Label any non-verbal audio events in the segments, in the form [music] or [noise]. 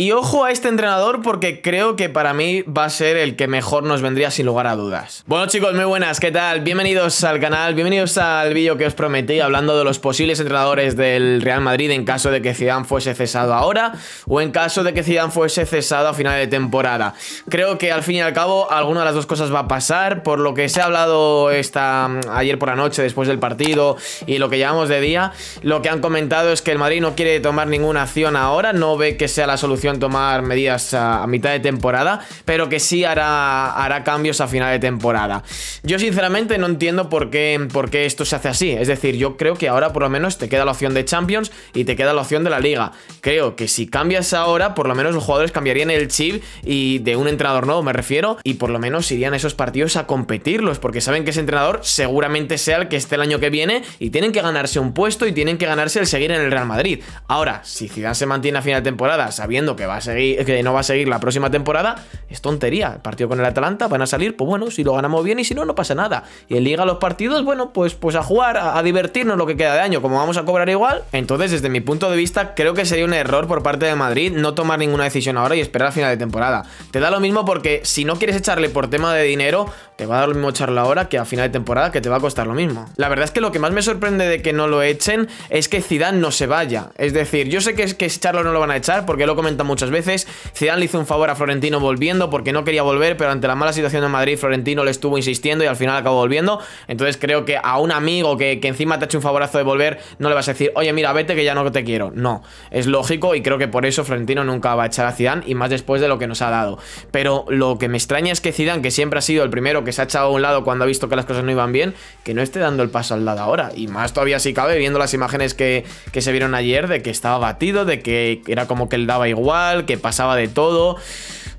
Y ojo a este entrenador porque creo que para mí va a ser el que mejor nos vendría sin lugar a dudas. Bueno chicos, muy buenas, ¿qué tal? Bienvenidos al canal, bienvenidos al vídeo que os prometí hablando de los posibles entrenadores del Real Madrid en caso de que Zidane fuese cesado ahora o en caso de que Zidane fuese cesado a final de temporada. Creo que al fin y al cabo alguna de las dos cosas va a pasar, por lo que se ha hablado esta, mm, ayer por la noche después del partido y lo que llevamos de día, lo que han comentado es que el Madrid no quiere tomar ninguna acción ahora, no ve que sea la solución tomar medidas a, mitad de temporada, pero que sí hará, cambios a final de temporada. Yo sinceramente no entiendo por qué, por qué esto se hace así. Es decir, yo creo que ahora por lo menos te queda la opción de Champions y te queda la opción de la liga. Creo que si cambias ahora, por lo menos los jugadores cambiarían el chip y de un entrenador nuevo me refiero, y por lo menos irían esos partidos a competirlos, porque saben que ese entrenador seguramente sea el que esté el año que viene y tienen que ganarse un puesto y tienen que ganarse el seguir en el Real Madrid. Ahora, si Zidane se mantiene a final de temporada sabiendo que va a seguir, que no va a seguir la próxima temporada, es tontería. El partido con el Atalanta van a salir, pues bueno, si lo ganamos bien y si no, no pasa nada. Y en Liga los partidos, bueno, pues, pues a jugar, a, divertirnos lo que queda de año, como vamos a cobrar igual. Entonces, desde mi punto de vista, creo que sería un error por parte de Madrid no tomar ninguna decisión ahora y esperar a final de temporada. Te da lo mismo porque si no quieres echarle por tema de dinero, te va a dar lo mismo echarlo ahora que a final de temporada, que te va a costar lo mismo. La verdad es que lo que más me sorprende de que no lo echen es que Zidane no se vaya. Es decir, yo sé que, es que echarlo no lo van a echar porque lo comentamos muchas veces. Zidane le hizo un favor a Florentino volviendo porque no quería volver, pero ante la mala situación de Madrid, Florentino le estuvo insistiendo y al final acabó volviendo. Entonces creo que a un amigo que, encima te ha hecho un favorazo de volver, no le vas a decir, oye, mira, vete que ya no te quiero. No, es lógico y creo que por eso Florentino nunca va a echar a Zidane y más después de lo que nos ha dado. Pero lo que me extraña es que Zidane, que siempre ha sido el primero que se ha echado a un lado cuando ha visto que las cosas no iban bien, que no esté dando el paso al lado ahora. Y más todavía si cabe, viendo las imágenes que, que se vieron ayer de que estaba batido, de que era como que él daba igual que pasaba de todo.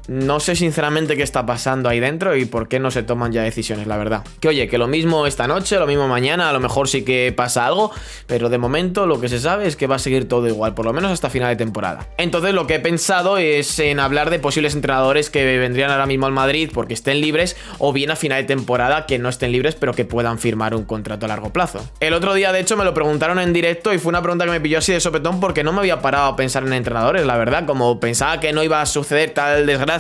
No sé sinceramente qué está pasando ahí dentro y por qué no se toman ya decisiones, la verdad. Que oye, que lo mismo esta noche, lo mismo mañana, a lo mejor sí que pasa algo, pero de momento lo que se sabe es que va a seguir todo igual, por lo menos hasta final de temporada. Entonces lo que he pensado es en hablar de posibles entrenadores que vendrían ahora mismo al Madrid porque estén libres o bien a final de temporada que no estén libres pero que puedan firmar un contrato a largo plazo. El otro día de hecho me lo preguntaron en directo y fue una pregunta que me pilló así de sopetón porque no me había parado a pensar en entrenadores, la verdad, como pensaba que no iba a suceder tal desgracia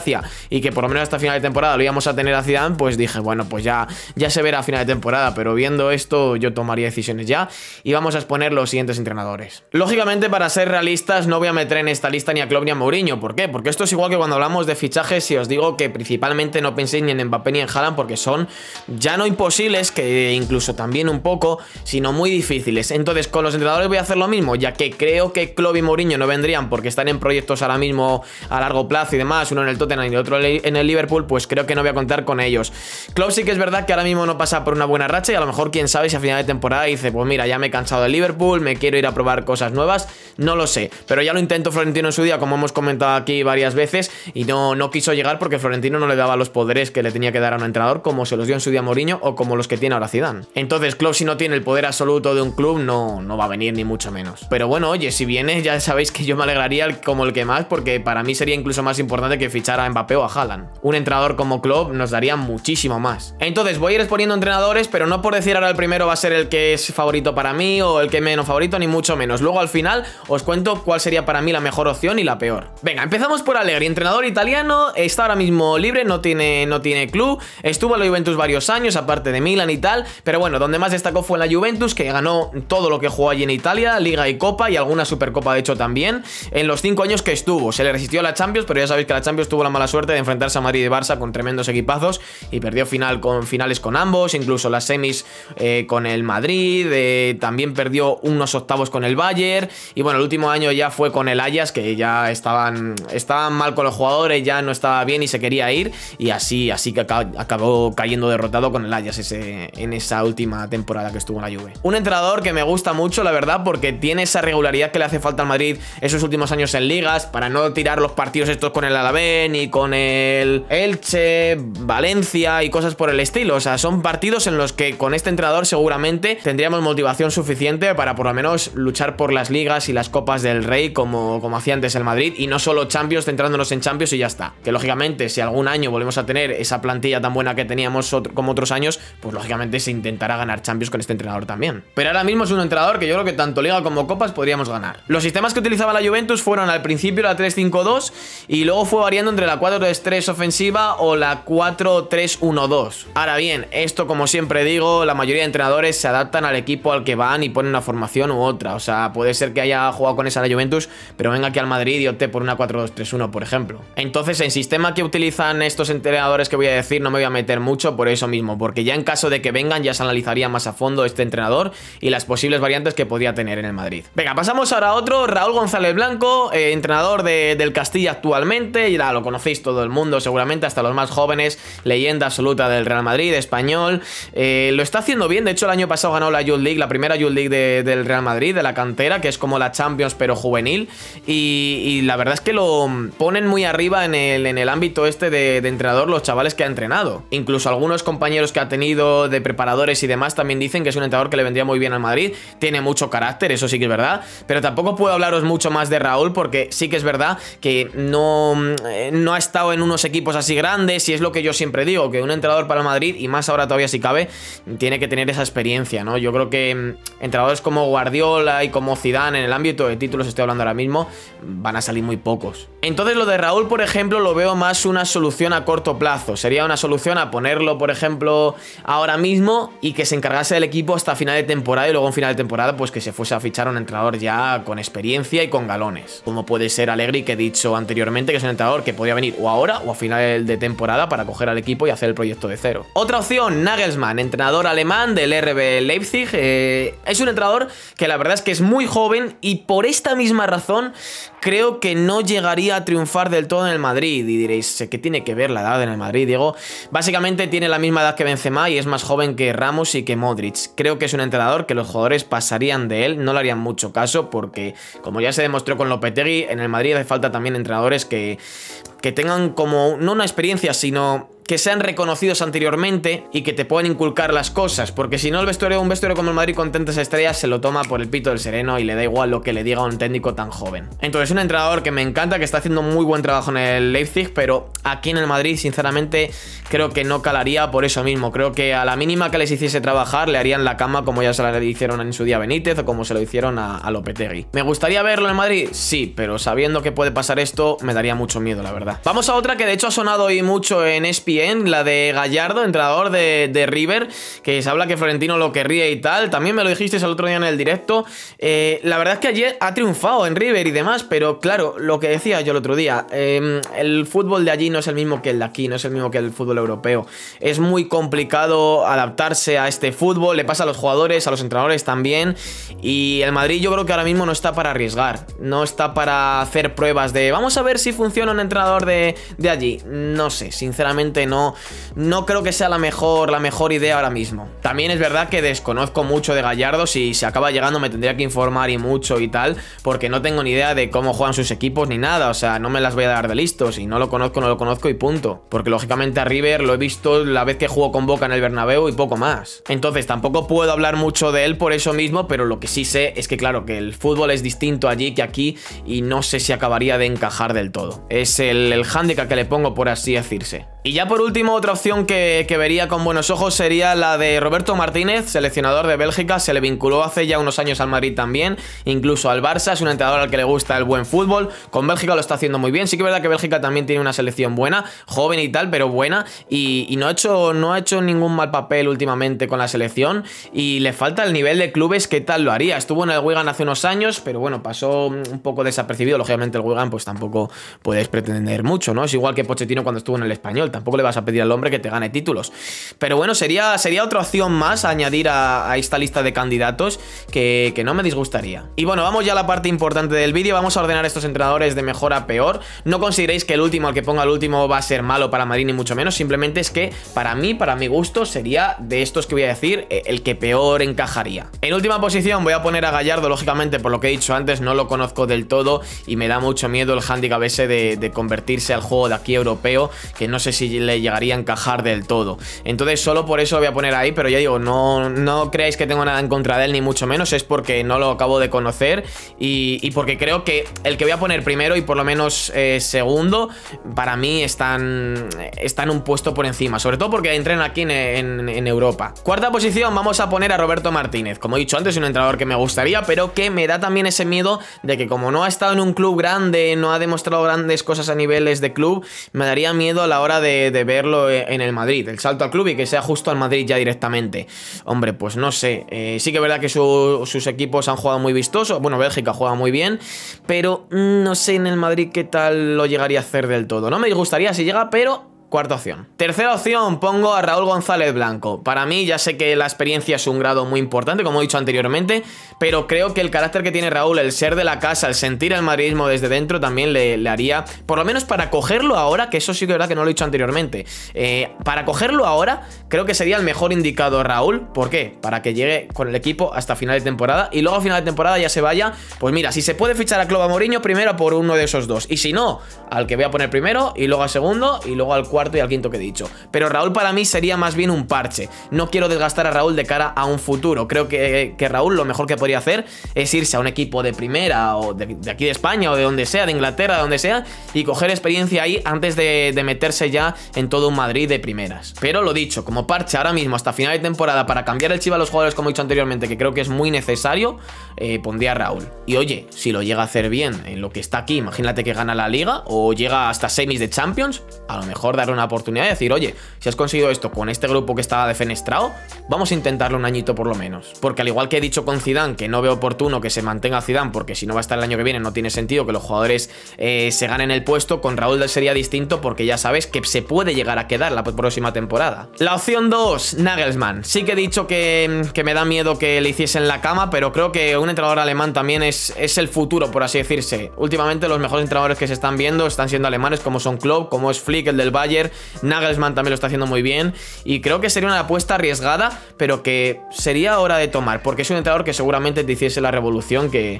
y que por lo menos hasta final de temporada lo íbamos a tener a Zidane, pues dije, bueno, pues ya, ya se verá a final de temporada, pero viendo esto yo tomaría decisiones ya y vamos a exponer los siguientes entrenadores. Lógicamente, para ser realistas, no voy a meter en esta lista ni a Klopp ni a Mourinho, ¿por qué? Porque esto es igual que cuando hablamos de fichajes si os digo que principalmente no penséis ni en Mbappé ni en Haaland porque son ya no imposibles, que incluso también un poco, sino muy difíciles. Entonces, con los entrenadores voy a hacer lo mismo, ya que creo que Klopp y Mourinho no vendrían porque están en proyectos ahora mismo a largo plazo y demás, uno en el y otro en el Liverpool, pues creo que no voy a contar con ellos. Klopp sí que es verdad que ahora mismo no pasa por una buena racha y a lo mejor quién sabe si a final de temporada dice, pues mira, ya me he cansado del Liverpool, me quiero ir a probar cosas nuevas, no lo sé. Pero ya lo intentó Florentino en su día, como hemos comentado aquí varias veces, y no, no quiso llegar porque Florentino no le daba los poderes que le tenía que dar a un entrenador como se los dio en su día Mourinho o como los que tiene ahora Zidane. Entonces Klopp si no tiene el poder absoluto de un club no, no va a venir ni mucho menos. Pero bueno, oye, si viene ya sabéis que yo me alegraría como el que más porque para mí sería incluso más importante que fichar a Mbappé o a Haaland. Un entrenador como Klopp nos daría muchísimo más. Entonces voy a ir exponiendo entrenadores, pero no por decir ahora el primero va a ser el que es favorito para mí o el que menos favorito, ni mucho menos. Luego al final os cuento cuál sería para mí la mejor opción y la peor. Venga, empezamos por Allegri, entrenador italiano, está ahora mismo libre, no tiene, no tiene club, estuvo en la Juventus varios años, aparte de Milan y tal, pero bueno, donde más destacó fue en la Juventus, que ganó todo lo que jugó allí en Italia, Liga y Copa y alguna Supercopa de hecho también, en los cinco años que estuvo. Se le resistió a la Champions, pero ya sabéis que la Champions tuvo la mala suerte de enfrentarse a Madrid y Barça con tremendos equipazos y perdió final con finales con ambos, incluso las semis eh, con el Madrid, eh, también perdió unos octavos con el Bayern y bueno, el último año ya fue con el Ajax que ya estaban, estaban mal con los jugadores, ya no estaba bien y se quería ir y así, así que acabó cayendo derrotado con el Ajax ese, en esa última temporada que estuvo en la Juve. Un entrenador que me gusta mucho, la verdad, porque tiene esa regularidad que le hace falta al Madrid esos últimos años en ligas para no tirar los partidos estos con el Alavés con el Elche, Valencia y cosas por el estilo. O sea, son partidos en los que con este entrenador seguramente tendríamos motivación suficiente para por lo menos luchar por las ligas y las copas del Rey como, como hacía antes el Madrid y no solo Champions centrándonos en Champions y ya está. Que lógicamente si algún año volvemos a tener esa plantilla tan buena que teníamos como otros años, pues lógicamente se intentará ganar Champions con este entrenador también. Pero ahora mismo es un entrenador que yo creo que tanto liga como copas podríamos ganar. Los sistemas que utilizaba la Juventus fueron al principio la 3-5-2 y luego fue variando entre la 4-3-3 ofensiva o la 4-3-1-2. Ahora bien, esto como siempre digo, la mayoría de entrenadores se adaptan al equipo al que van y ponen una formación u otra. O sea, puede ser que haya jugado con esa la Juventus, pero venga aquí al Madrid y opte por una 4-2-3-1, por ejemplo. Entonces, el sistema que utilizan estos entrenadores que voy a decir no me voy a meter mucho por eso mismo, porque ya en caso de que vengan ya se analizaría más a fondo este entrenador y las posibles variantes que podría tener en el Madrid. Venga, pasamos ahora a otro, Raúl González Blanco, eh, entrenador del Castilla actualmente, y la lo conocéis todo el mundo, seguramente hasta los más jóvenes, leyenda absoluta del Real Madrid, español. Eh, lo está haciendo bien, de hecho el año pasado ganó la Youth League, la primera Youth League del Real Madrid, de la cantera, que es como la Champions pero juvenil. Y, la verdad es que lo ponen muy arriba en el, en el ámbito este de, de, entrenador los chavales que ha entrenado. Incluso algunos compañeros que ha tenido de preparadores y demás también dicen que es un entrenador que le vendría muy bien al Madrid. Tiene mucho carácter, eso sí que es verdad. Pero tampoco puedo hablaros mucho más de Raúl porque sí que es verdad que no, eh, no ha estado en unos equipos así grandes y es lo que yo siempre digo, que un entrenador para el Madrid, y más ahora todavía si cabe, tiene que tener esa experiencia, ¿no? Yo creo que mm, entrenadores como Guardiola y como Zidane en el ámbito de títulos, estoy hablando ahora mismo, van a salir muy pocos. Entonces lo de Raúl, por ejemplo, lo veo más una solución a corto plazo. Sería una solución a ponerlo, por ejemplo, ahora mismo y que se encargase del equipo hasta final de temporada y luego en final de temporada pues que se fuese a fichar un entrenador ya con experiencia y con galones. Como puede ser Alegri, que he dicho anteriormente, que es un entrenador que puede podía venir o ahora o a final de temporada para coger al equipo y hacer el proyecto de cero. Otra opción, Nagelsmann, entrenador alemán del RB Leipzig. Eh, es un entrenador que la verdad es que es muy joven y por esta misma razón creo que no llegaría a triunfar del todo en el Madrid. Y diréis, ¿qué tiene que ver la edad en el Madrid, Diego? Básicamente tiene la misma edad que Benzema y es más joven que Ramos y que Modric. Creo que es un entrenador que los jugadores pasarían de él, no le harían mucho caso porque, como ya se demostró con Lopetegui, en el Madrid hace falta también entrenadores que que tengan como, no una experiencia, sino que sean reconocidos anteriormente y que te puedan inculcar las cosas, porque si no el vestuario, un vestuario como el Madrid con tantas estrellas se lo toma por el pito del sereno y le da igual lo que le diga a un técnico tan joven. Entonces un entrenador que me encanta, que está haciendo muy buen trabajo en el Leipzig, pero aquí en el Madrid sinceramente creo que no calaría por eso mismo, creo que a la mínima que les hiciese trabajar le harían la cama como ya se la hicieron en su día Benítez o como se lo hicieron a, Lopetegui. ¿Me gustaría verlo en Madrid? Sí, pero sabiendo que puede pasar esto me daría mucho miedo la verdad. Vamos a otra que de hecho ha sonado hoy mucho en ESPN la de Gallardo, entrenador de, River, que se habla que Florentino lo querría y tal. También me lo dijisteis el otro día en el directo. Eh, la verdad es que ayer ha triunfado en River y demás, pero claro, lo que decía yo el otro día, em, el fútbol de allí no es el mismo que el de aquí, no es el mismo que el fútbol europeo. Es muy complicado adaptarse a este fútbol, le pasa a los jugadores, a los entrenadores también. Y el Madrid yo creo que ahora mismo no está para arriesgar, no está para hacer pruebas de vamos a ver si funciona un entrenador de, de allí. No sé, sinceramente no, no creo que sea la mejor, la mejor idea ahora mismo. También es verdad que desconozco mucho de Gallardo, si se acaba llegando me tendría que informar y mucho y tal, porque no tengo ni idea de cómo juegan sus equipos ni nada, o sea, no me las voy a dar de listos, y no lo conozco, no lo conozco y punto. Porque lógicamente a River lo he visto la vez que jugó con Boca en el Bernabéu y poco más. Entonces tampoco puedo hablar mucho de él por eso mismo, pero lo que sí sé es que claro, que el fútbol es distinto allí que aquí y no sé si acabaría de encajar del todo. Es el, el que le pongo por así decirse. Y ya por último, otra opción que, vería con buenos ojos sería la de Roberto Martínez, seleccionador de Bélgica, se le vinculó hace ya unos años al Madrid también, incluso al Barça, es un entrenador al que le gusta el buen fútbol, con Bélgica lo está haciendo muy bien, sí que es verdad que Bélgica también tiene una selección buena, joven y tal, pero buena, y, no, ha hecho, no ha hecho ningún mal papel últimamente con la selección, y le falta el nivel de clubes que tal lo haría, estuvo en el Wigan hace unos años, pero bueno, pasó un poco desapercibido, lógicamente el Wigan pues tampoco puedes pretender mucho, ¿no? Es igual que Pochettino cuando estuvo en el Español, tampoco le vas a pedir al hombre que te gane títulos. Pero bueno, sería, sería otra opción más a añadir a, esta lista de candidatos que, no me disgustaría. Y bueno, vamos ya a la parte importante del vídeo. Vamos a ordenar estos entrenadores de mejor a peor. No consideréis que el último, al que ponga el último, va a ser malo para Madrid, ni mucho menos. Simplemente es que para mí, para mi gusto, sería de estos que voy a decir eh, el que peor encajaría. En última posición voy a poner a Gallardo, lógicamente, por lo que he dicho antes, no lo conozco del todo y me da mucho miedo el handicap ese de convertirse al juego de aquí europeo, que no sé si le llegaría a encajar del todo. Entonces solo por eso lo voy a poner ahí, pero ya digo, no, no creáis que tengo nada en contra de él, ni mucho menos, es porque no lo acabo de conocer y, porque creo que el que voy a poner primero y por lo menos eh, segundo, para mí están, están un puesto por encima, sobre todo porque entrenan aquí en, en Europa. Cuarta posición, vamos a poner a Roberto Martínez. Como he dicho antes, un entrenador que me gustaría, pero que me da también ese miedo de que como no ha estado en un club grande, no ha demostrado grandes cosas a niveles de club, me daría miedo a la hora de de, verlo e, en el Madrid, el salto al club y que sea justo al Madrid ya directamente. Hombre, pues no sé. Eh, sí que es verdad que sus equipos han jugado muy vistosos Bueno, Bélgica juega muy bien, pero mm, no sé en el Madrid qué tal lo llegaría a hacer del todo. No me gustaría si llega, pero Cuarta opción. Tercera opción, pongo a Raúl González Blanco. Para mí, ya sé que la experiencia es un grado muy importante, como he dicho anteriormente, pero creo que el carácter que tiene Raúl, el ser de la casa, el sentir el madridismo desde dentro, también le, haría, por lo menos para cogerlo ahora, que eso sí que es verdad que no lo he dicho anteriormente, eh, para cogerlo ahora, creo que sería el mejor indicado Raúl. ¿Por qué? Para que llegue con el equipo hasta final de temporada y luego a final de temporada ya se vaya. Pues mira, si se puede fichar a Clova Moriño primero por uno de esos dos. Y si no, al que voy a poner primero y luego al segundo y luego al cuarto y al quinto que he dicho. Pero Raúl para mí sería más bien un parche. No quiero desgastar a Raúl de cara a un futuro. Creo que, Raúl lo mejor que podría hacer es irse a un equipo de primera o de, aquí de España o de donde sea, de Inglaterra, de donde sea, y coger experiencia ahí antes de, meterse ya en todo un Madrid de primeras. Pero lo dicho, como parche ahora mismo hasta final de temporada para cambiar el Chiva a los jugadores como he dicho anteriormente, que creo que es muy necesario, eh, pondría a Raúl. Y oye, si lo llega a hacer bien en lo que está aquí, imagínate que gana la liga o llega hasta semis de Champions, a lo mejor da una oportunidad y decir, oye, si has conseguido esto con este grupo que estaba defenestrado, vamos a intentarlo un añito por lo menos. Porque al igual que he dicho con Zidane, que no veo oportuno que se mantenga Zidane, porque si no va a estar el año que viene, no tiene sentido que los jugadores eh, se ganen el puesto, con Raúl sería distinto porque ya sabes que se puede llegar a quedar la próxima temporada. La opción 2, Nagelsmann. Sí que he dicho que, me da miedo que le hiciesen la cama, pero creo que un entrenador alemán también es, es el futuro, por así decirse. Últimamente los mejores entrenadores que se están viendo están siendo alemanes, como son Klopp, como es Flick, el del Valle Nagelsmann también lo está haciendo muy bien y creo que sería una apuesta arriesgada, pero que sería hora de tomar, porque es un entrenador que seguramente te hiciese la revolución que,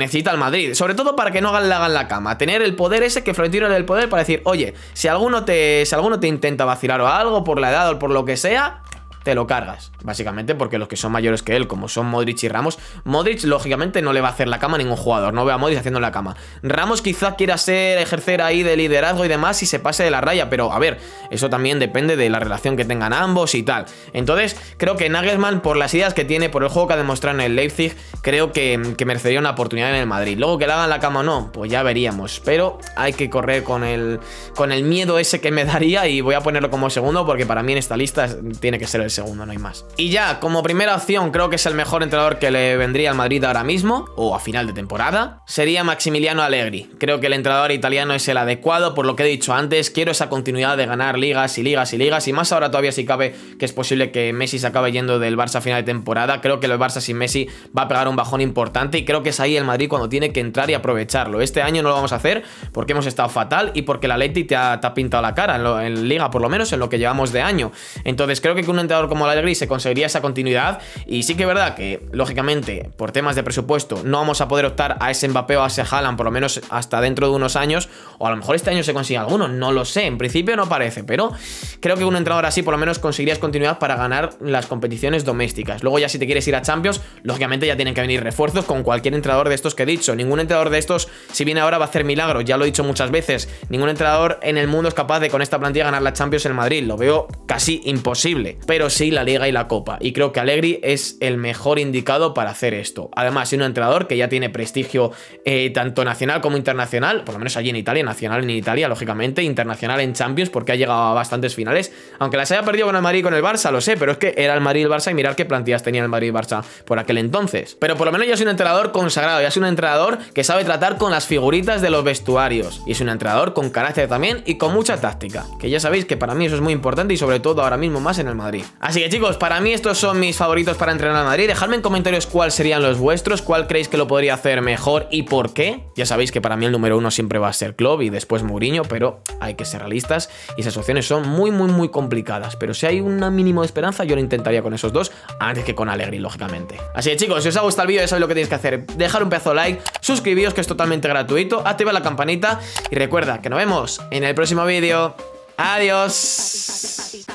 necesita el Madrid, sobre todo para que no hagan, la cama, tener el poder ese que Florentino le el poder para decir, oye, si alguno te, si alguno te intenta vacilar o algo por la edad o por lo que sea, te lo cargas, básicamente, porque los que son mayores que él, como son Modric y Ramos, Modric lógicamente no le va a hacer la cama a ningún jugador, no veo a Modric haciendo la cama. Ramos quizá quiera ser, ejercer ahí de liderazgo y demás y se pase de la raya, pero a ver, eso también depende de la relación que tengan ambos y tal. Entonces, creo que Nagelsmann, por las ideas que tiene, por el juego que ha demostrado en el Leipzig, creo que, que merecería una oportunidad en el Madrid. Luego que le hagan la cama o no, pues ya veríamos, pero hay que correr con el, con el miedo ese que me [laughs] daría y voy a ponerlo como segundo porque para mí en esta lista tiene que ser el segundo, no hay más. Y ya, como primera opción, creo que es el mejor entrenador que le vendría al Madrid ahora mismo, o a final de temporada, sería Maximiliano Allegri. Creo que el entrenador italiano es el adecuado, por lo que he dicho antes, quiero esa continuidad de ganar ligas y ligas y ligas, y más ahora todavía si cabe que es posible que Messi se acabe yendo del Barça a final de temporada, creo que el Barça sin Messi va a pegar un bajón importante y creo que es ahí el Madrid cuando tiene que entrar y aprovecharlo. Este año no lo vamos a hacer porque hemos estado fatal y porque la Leti te ha, pintado la cara, en, Liga por lo menos, en lo que llevamos de año. Entonces creo que con un entrenador como la gris se conseguiría esa continuidad. Y sí que es verdad que, lógicamente, por temas de presupuesto, no vamos a poder optar a ese Mbappé o a ese Haaland, por lo menos hasta dentro de unos años. O a lo mejor este año se consigue alguno, no lo sé. En principio no parece, pero creo que un entrenador así, por lo menos, conseguirías continuidad para ganar las competiciones domésticas. Luego, ya si te quieres ir a Champions, lógicamente ya tienen que venir refuerzos con cualquier entrenador de estos que he dicho. Ningún entrenador de estos, si viene ahora, va a hacer milagro. Ya lo he dicho muchas veces. Ningún entrenador en el mundo es capaz de con esta plantilla ganar la Champions en Madrid. Lo veo casi imposible. Pero sí la Liga y la Copa. Y creo que Allegri es el mejor indicado para hacer esto. Además, es un entrenador que ya tiene prestigio eh, tanto nacional como internacional, por lo menos allí en Italia, nacional en Italia, lógicamente, internacional en Champions, porque ha llegado a bastantes finales. Aunque las haya perdido con el Madrid y con el Barça, lo sé, pero es que era el Madrid y el Barça y mirar qué plantillas tenía el Madrid y el Barça por aquel entonces. Pero por lo menos ya es un entrenador consagrado, ya es un entrenador que sabe tratar con las figuritas de los vestuarios. Y es un entrenador con carácter también y con mucha táctica, que ya sabéis que para mí eso es muy importante y sobre todo ahora mismo más en el Madrid. Así que chicos, para mí estos son mis favoritos para entrenar a Madrid. Dejadme en comentarios cuáles serían los vuestros, cuál creéis que lo podría hacer mejor y por qué. Ya sabéis que para mí el número uno siempre va a ser Klopp y después Mourinho, pero hay que ser realistas y esas opciones son muy, muy, muy complicadas. Pero si hay un mínimo de esperanza, yo lo intentaría con esos dos antes que con Allegri, lógicamente. Así que chicos, si os ha gustado el vídeo, ya sabéis lo que tenéis que hacer. Dejar un pedazo de like, suscribiros que es totalmente gratuito, activa la campanita y recuerda que nos vemos en el próximo vídeo. Adiós.